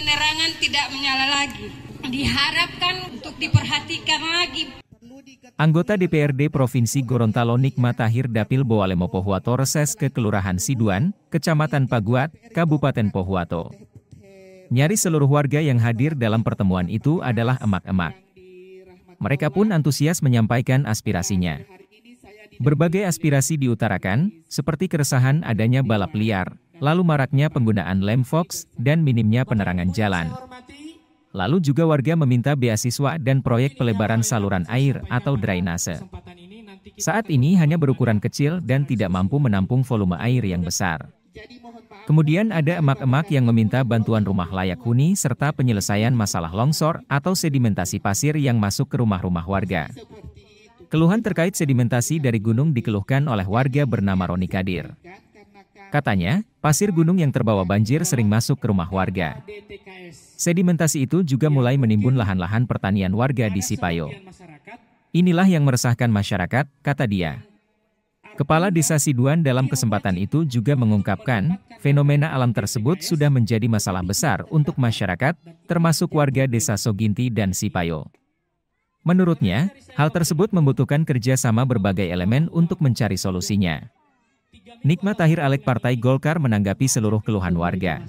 penerangan tidak menyala lagi. Diharapkan untuk diperhatikan lagi. Anggota DPRD Provinsi Gorontalo Nikma Tahir Dapil Boalemo Pohuwato reses ke Kelurahan Siduan, Kecamatan Paguat, Kabupaten Pohuwato. Nyari seluruh warga yang hadir dalam pertemuan itu adalah emak-emak. Mereka pun antusias menyampaikan aspirasinya. Berbagai aspirasi diutarakan, seperti keresahan adanya balap liar, lalu maraknya penggunaan lem fox, dan minimnya penerangan jalan. Lalu juga warga meminta beasiswa dan proyek pelebaran saluran air atau drainase. Saat ini hanya berukuran kecil dan tidak mampu menampung volume air yang besar. Kemudian ada emak-emak yang meminta bantuan rumah layak huni serta penyelesaian masalah longsor atau sedimentasi pasir yang masuk ke rumah-rumah warga. Keluhan terkait sedimentasi dari gunung dikeluhkan oleh warga bernama Roni Kadir. Katanya, pasir gunung yang terbawa banjir sering masuk ke rumah warga. Sedimentasi itu juga mulai menimbun lahan-lahan pertanian warga di Sipayo. Inilah yang meresahkan masyarakat, kata dia. Kepala Desa Siduan dalam kesempatan itu juga mengungkapkan, fenomena alam tersebut sudah menjadi masalah besar untuk masyarakat, termasuk warga Desa Soginti dan Sipayo. Menurutnya, hal tersebut membutuhkan kerjasama berbagai elemen untuk mencari solusinya. Nikmat Tahir Alek Partai Golkar menanggapi seluruh keluhan warga.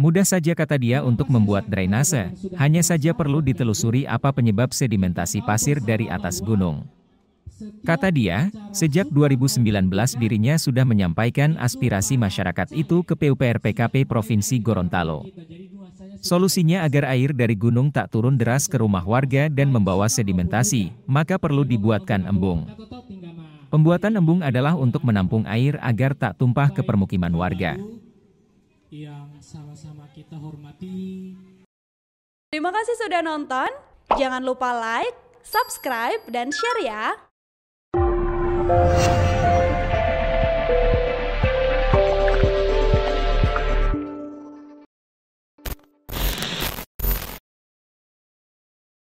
Mudah saja kata dia untuk membuat drainase, hanya saja perlu ditelusuri apa penyebab sedimentasi pasir dari atas gunung. Kata dia, sejak 2019 dirinya sudah menyampaikan aspirasi masyarakat itu ke PUPR PKP Provinsi Gorontalo. Solusinya agar air dari gunung tak turun deras ke rumah warga dan membawa sedimentasi, maka perlu dibuatkan embung. Pembuatan embung adalah untuk menampung air agar tak tumpah ke permukiman warga. Yang sama-sama kita hormati. Terima kasih sudah nonton. Jangan lupa like, subscribe, dan share ya.